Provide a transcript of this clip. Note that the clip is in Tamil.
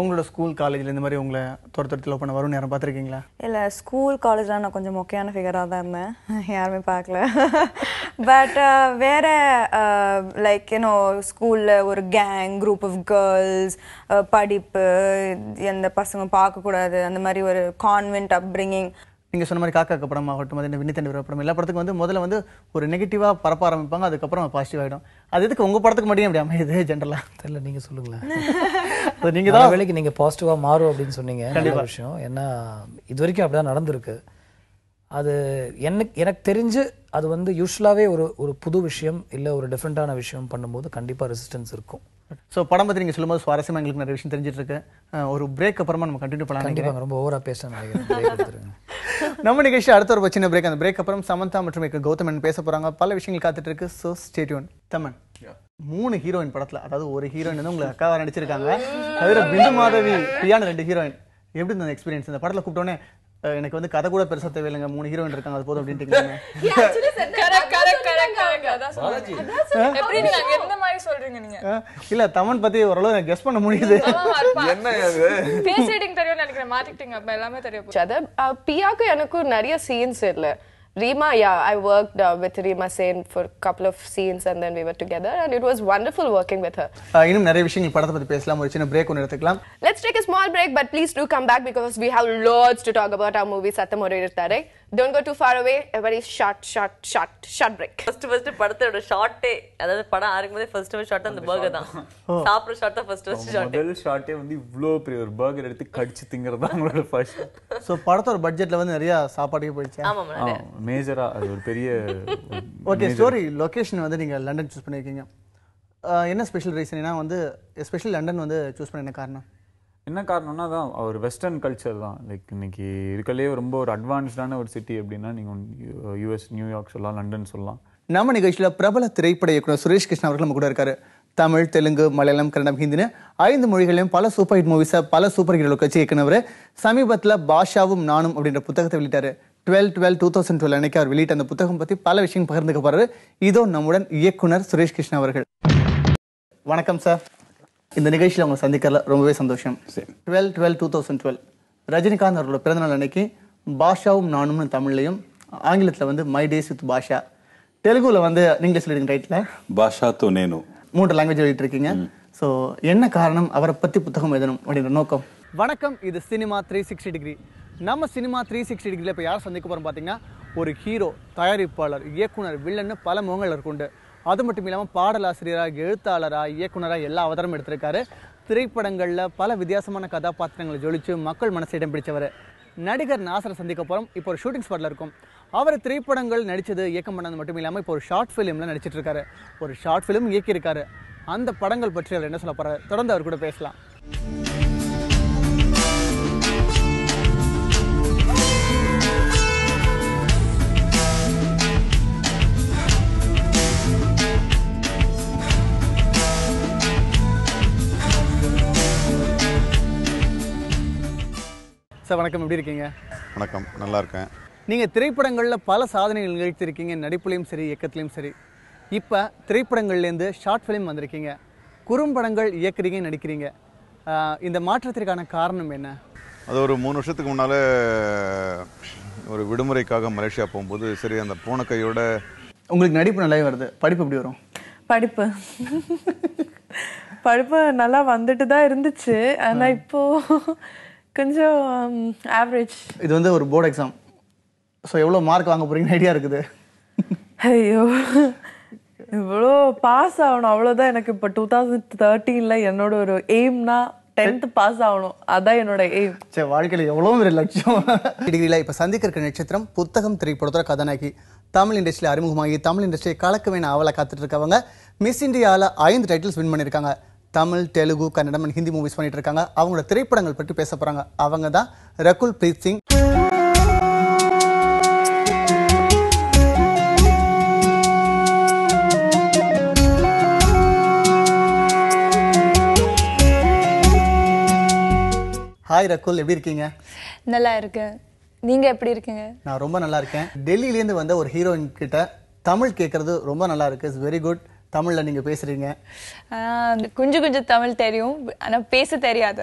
உங்களோட ஸ்கூல் காலேஜில் இந்த மாதிரி உங்களை துரத்து துரத்து லவ் பண்ண வரும் யாரும் பார்த்துருக்கீங்களா இல்லை ஸ்கூல் காலேஜில் நான் கொஞ்சம் முக்கியமான ஃபிகராக தான் இருந்தேன் யாருமே பார்க்கல பட் uh, வேற லைக் ஏன்னோ ஸ்கூலில் ஒரு கேங் குரூப் ஆஃப் கேர்ள்ஸ் படிப்பு எந்த பசங்க பார்க்கக்கூடாது அந்த மாதிரி ஒரு கான்வென்ட் அப்ரிங்கிங் நீங்கள் சொன்ன மாதிரி காக்காக்க படம் ஆகட்டும் அது வினித்தண்டி படம் எல்லா படத்துக்கு வந்து முதல்ல வந்து ஒரு நெகட்டிவாக பரப்ப ஆரம்பிப்பாங்க அதுக்கப்புறம் பாசிட்டிவ் ஆகிடும் அது எதுக்கு உங்கள் படத்துக்கு மட்டும் அப்படி அமையுது ஜென்ரலாக தெரியல நீங்கள் சொல்லுங்களேன் நீங்கள் தான் வேலைக்கு நீங்கள் பாசிட்டிவாக மாறும் அப்படின்னு சொன்னீங்க கண்டிப்பாக விஷயம் ஏன்னா இது வரைக்கும் அப்படி தான் நடந்திருக்கு அது எனக்கு எனக்கு தெரிஞ்சு அது வந்து யூஸ்வலாகவே ஒரு ஒரு புது விஷயம் இல்லை ஒரு டிஃப்ரெண்ட்டான விஷயம் பண்ணும்போது கண்டிப்பாக ரெசிஸ்டன்ஸ் இருக்கும் ஸோ படம் பற்றி நீங்கள் சொல்லும்போது சுவாரஸ்யமாக எங்களுக்கு நிறைய விஷயம் தெரிஞ்சிட்டு இருக்கு ஒரு பிரேக் அப்புறமா நம்ம கண்டினியூ பண்ணலாம் கண்டிப்பாக ரொம்ப ஓவராக பேசுகிறேன் நினைக்கிறேன் நம்ம நிகழ்ச்சி அடுத்த ஒரு சின்ன பிரேக் அந்த பிரேக் அப்புறம் சமந்தா மற்றும் கௌதமன் பேச போறாங்க பல விஷயங்கள் காத்துட்டு இருக்கு சோ ஸ்டேடியோன் தமன் மூணு ஹீரோயின் படத்துல அதாவது ஒரு ஹீரோயின் வந்து உங்களை அக்காவா நடிச்சிருக்காங்க தவிர பிந்து மாதவி பிரியான ரெண்டு ஹீரோயின் எப்படி இருந்தது எக்ஸ்பீரியன்ஸ் இந்த படத்துல கூப்பிட்டோன்னே எனக்கு வந்து கதை கூட பெருசா தேவையில்லைங்க மூணு ஹீரோயின் இருக்காங்க அது போதும் அப்படின்ட்டு இல்ல தமன் பத்தி ஓரளவு கெஸ் பண்ண முடியுது என்ன தெரியும் நினைக்கிறேன் மாத்திட்டீங்க அப்ப எல்லாமே தெரியும் பியாக்கும் எனக்கும் நிறைய சீன்ஸ் இல்லை Rima, yeah, I worked uh, with Rima Sen for a couple of scenes and then we were together and it was wonderful working with her. Uh, எடுத்துக்கலாம். Let's take a small break but please do come back because we have lots to talk about our movie Satamori Irtare. Don't go too far away very short short short short break first first படத்தோட ஷார்ட்டே அதாவது படம் ஆரம்பிக்கும்போது ஃபர்ஸ்ட் ஃபர்ஸ்ட் ஷார்ட் அந்த பர்கர் தான் சாப்பிட்ற ஷார்ட் தான் ஃபர்ஸ்ட் ஃபர்ஸ்ட் ஷார்ட் முதல் ஷார்ட்டே வந்து இவ்வளோ பெரிய ஒரு பர்கர் எடுத்து கடிச்சு திங்கிறது தான் அவங்களோட ஃபர்ஸ்ட் ஸோ படத்தோட பட்ஜெட்டில் வந்து நிறையா சாப்பாட்டுக்கு போயிடுச்சு ஆமாம் மேஜரா அது ஒரு பெரிய ஓகே ஸ்டோரி லொகேஷன் வந்து நீங்கள் லண்டன் சூஸ் பண்ணியிருக்கீங்க என்ன ஸ்பெஷல் ரீசன் ஏன்னா வந்து ஸ்பெஷல் லண்டன் வந்து சூஸ் பண்ண என்ன காரணம் என்ன காரணம்னா தான் அவர் வெஸ்டர்ன் கல்ச்சர் தான் லைக் இன்றைக்கி இருக்கலே ரொம்ப ஒரு அட்வான்ஸ்டான ஒரு சிட்டி அப்படின்னா நீங்கள் யூஎஸ் நியூயார்க் சொல்லலாம் லண்டன் சொல்லலாம் நம்ம நிகழ்ச்சியில் பிரபல திரைப்பட இயக்குனர் சுரேஷ் கிருஷ்ணா அவர்கள் நம்ம கூட இருக்காரு தமிழ் தெலுங்கு மலையாளம் கன்னடம் ஹிந்தின்னு ஐந்து மொழிகளையும் பல சூப்பர் ஹிட் மூவிஸை பல சூப்பர் ஹீரோ கட்சி இயக்குனவர் சமீபத்தில் பாஷாவும் நானும் அப்படின்ற புத்தகத்தை வெளியிட்டார் twelve twelve two thousand twelve அன்னைக்கு அவர் வெளியிட்ட அந்த புத்தகம் பற்றி பல விஷயம் பகிர்ந்துக்க போகிறாரு இதோ நம்முடன் இயக்குனர் சுரேஷ் கிருஷ்ணா அவர்கள் வணக்கம் சார் இந்த நிகழ்ச்சியில் அவங்க சந்திக்கிறதுல ரொம்பவே சந்தோஷம் twelve twelve two thousand twelve Rajinikanth அவர்களோட பிறந்தநாள் அன்னைக்கு பாஷாவும் நானும்னு தமிழ்லையும் ஆங்கிலத்தில் வந்து மை டேஸ் வித் பாஷா தெலுங்குவில் வந்து நீங்களே சொல்லிடுங்க ரைட்டில் பாஷா தோ நேனு மூன்று லாங்குவேஜ் எழுதிட்டு இருக்கீங்க ஸோ என்ன காரணம் அவரை பற்றி புத்தகம் எழுதணும் அப்படின்ற நோக்கம் வணக்கம் இது சினிமா த்ரீ சிக்ஸ்டி டிகிரி நம்ம சினிமா த்ரீ சிக்ஸ்டி டிகிரியில் இப்போ யார் சந்திக்க போகிறோம் பார்த்தீங்கன்னா ஒரு ஹீரோ தயாரிப்பாளர் இயக்குனர் வில்லன்னு பல முகங்கள் இருக்குண்டு அது மட்டும் இல்லாமல் பாடலாசிரியராக எழுத்தாளராக இயக்குனராக எல்லா அவதாரமும் எடுத்திருக்காரு திரைப்படங்களில் பல வித்தியாசமான கதாபாத்திரங்களை ஜொலித்து மக்கள் மனசை இடம் பிடிச்சவர் நடிகர் நாசரை சந்திக்க போகிறோம் இப்போ ஒரு ஷூட்டிங் ஸ்பாட்டில் இருக்கும் அவர் திரைப்படங்கள் நடித்தது இயக்கம் பண்ணது மட்டும் இல்லாமல் இப்போ ஒரு ஷார்ட் ஃபிலிமில் நடிச்சிட்ருக்காரு ஒரு ஷார்ட் ஃபிலிம் இயக்கியிருக்காரு அந்த படங்கள் பற்றி அவர் என்ன சொல்ல போகிறார் தொடர்ந்து அவர் கூட பேசலாம் சார் வணக்கம் எப்படி இருக்கீங்க வணக்கம் நல்லா இருக்கேன் நீங்கள் திரைப்படங்களில் பல சாதனைகள் நிகழ்த்திருக்கீங்க நடிப்புலையும் சரி இயக்கத்துலையும் சரி இப்போ திரைப்படங்கள்லேருந்து ஷார்ட் ஃபிலிம் வந்திருக்கீங்க குறும்படங்கள் இயக்குறீங்க நடிக்கிறீங்க இந்த மாற்றத்திற்கான காரணம் என்ன அது ஒரு மூணு வருஷத்துக்கு முன்னால் ஒரு விடுமுறைக்காக மலேசியா போகும்போது சரி அந்த போன கையோட உங்களுக்கு நடிப்பு நல்லாவே வருது படிப்பு எப்படி வரும் படிப்பு படிப்பு நல்லா வந்துட்டு தான் இருந்துச்சு ஆனால் இப்போது கொஞ்சம் ஆவரேஜ் um, இது வந்து ஒரு போர்டு எக்ஸாம் ஸோ எவ்வளோ மார்க் வாங்க போகிறீங்கன்னு ஐடியா இருக்குது ஐயோ இவ்வளோ பாஸ் ஆகணும் அவ்வளோதான் எனக்கு இப்போ டூ தௌசண்ட் தேர்ட்டீனில் என்னோட ஒரு எய்ம்னா டென்த் பாஸ் ஆகணும் அதான் என்னோட எய்ம் சரி வாழ்க்கையில் எவ்வளோ ஒரு லட்சம் டிகிரியில் இப்போ சந்திக்கிற நட்சத்திரம் புத்தகம் திரைப்படத்தோட கதாநாயகி தமிழ் இண்டஸ்ட்ரியில் அறிமுகமாகி தமிழ் இண்டஸ்ட்ரியை கலக்க வேணும் அவளை காத்துட்டு இருக்கவங்க மிஸ் இந்தியாவில் ஐந்து டைட்டில்ஸ் வின் பண்ணியிருக்காங்க தமிழ் தெலுங்கு கன்னடம் ஹிந்தி மூவிஸ் பண்ணிட்டு இருக்காங்க அவங்களோட திரைப்படங்கள் பற்றி பேச போகிறாங்க அவங்க தான் ரகுல் பிரீத் சிங் ஹாய் ரகுல் எப்படி இருக்கீங்க நல்லா இருக்கேன் நீங்கள் எப்படி இருக்கீங்க நான் ரொம்ப நல்லா இருக்கேன் டெல்லியிலேருந்து வந்த ஒரு ஹீரோயின் கிட்ட தமிழ் கேட்குறது ரொம்ப நல்லா இருக்கு இட்ஸ் வெரி குட் தமிழில் நீங்கள் பேசுகிறீங்க கொஞ்சம் கொஞ்சம் தமிழ் தெரியும் ஆனால் பேச தெரியாது